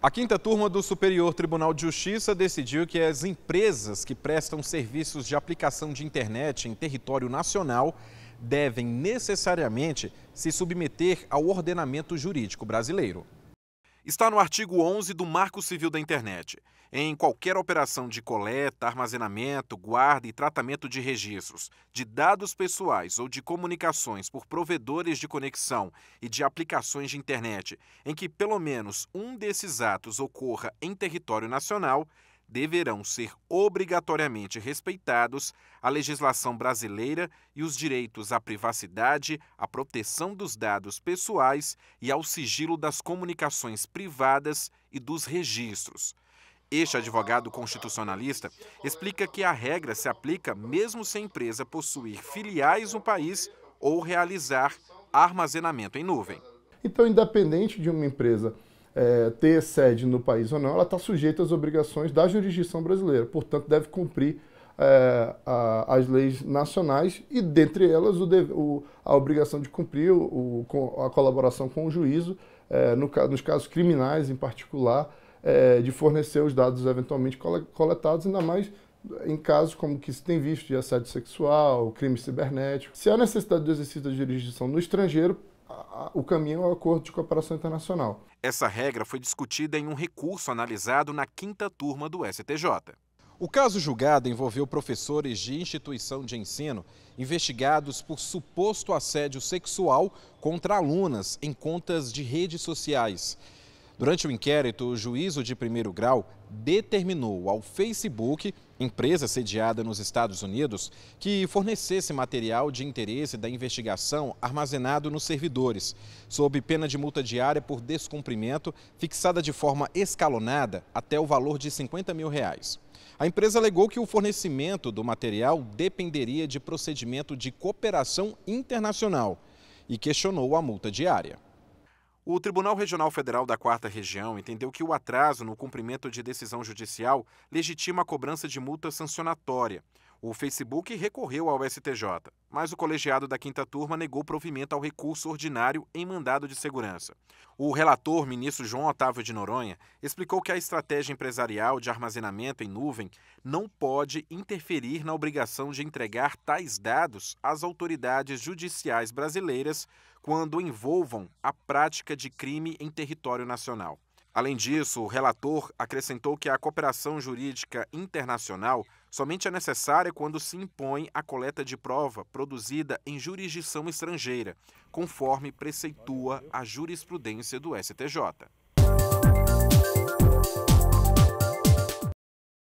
A quinta turma do Superior Tribunal de Justiça decidiu que as empresas que prestam serviços de aplicação de internet em território nacional devem necessariamente se submeter ao ordenamento jurídico brasileiro está no artigo 11 do Marco Civil da Internet. Em qualquer operação de coleta, armazenamento, guarda e tratamento de registros, de dados pessoais ou de comunicações por provedores de conexão e de aplicações de internet, em que pelo menos um desses atos ocorra em território nacional, deverão ser obrigatoriamente respeitados a legislação brasileira e os direitos à privacidade, à proteção dos dados pessoais e ao sigilo das comunicações privadas e dos registros. Este advogado constitucionalista explica que a regra se aplica mesmo se a empresa possuir filiais no país ou realizar armazenamento em nuvem. Então, independente de uma empresa é, ter sede no país ou não, ela está sujeita às obrigações da jurisdição brasileira, portanto, deve cumprir é, a, as leis nacionais e, dentre elas, o, o, a obrigação de cumprir o, a colaboração com o juízo, é, no, nos casos criminais em particular, é, de fornecer os dados eventualmente coletados, ainda mais em casos como que se tem visto de assédio sexual, crime cibernético. Se há necessidade do exercício da jurisdição no estrangeiro, o caminho é o acordo de cooperação internacional. Essa regra foi discutida em um recurso analisado na quinta turma do STJ. O caso julgado envolveu professores de instituição de ensino investigados por suposto assédio sexual contra alunas em contas de redes sociais. Durante o inquérito, o juízo de primeiro grau determinou ao Facebook, empresa sediada nos Estados Unidos, que fornecesse material de interesse da investigação armazenado nos servidores, sob pena de multa diária por descumprimento, fixada de forma escalonada até o valor de 50 mil reais. A empresa alegou que o fornecimento do material dependeria de procedimento de cooperação internacional e questionou a multa diária. O Tribunal Regional Federal da Quarta Região entendeu que o atraso no cumprimento de decisão judicial legitima a cobrança de multa sancionatória. O Facebook recorreu ao STJ mas o colegiado da quinta turma negou provimento ao recurso ordinário em mandado de segurança. O relator, ministro João Otávio de Noronha, explicou que a estratégia empresarial de armazenamento em nuvem não pode interferir na obrigação de entregar tais dados às autoridades judiciais brasileiras quando envolvam a prática de crime em território nacional. Além disso, o relator acrescentou que a cooperação jurídica internacional somente é necessária quando se impõe a coleta de prova produzida em jurisdição estrangeira, conforme preceitua a jurisprudência do STJ.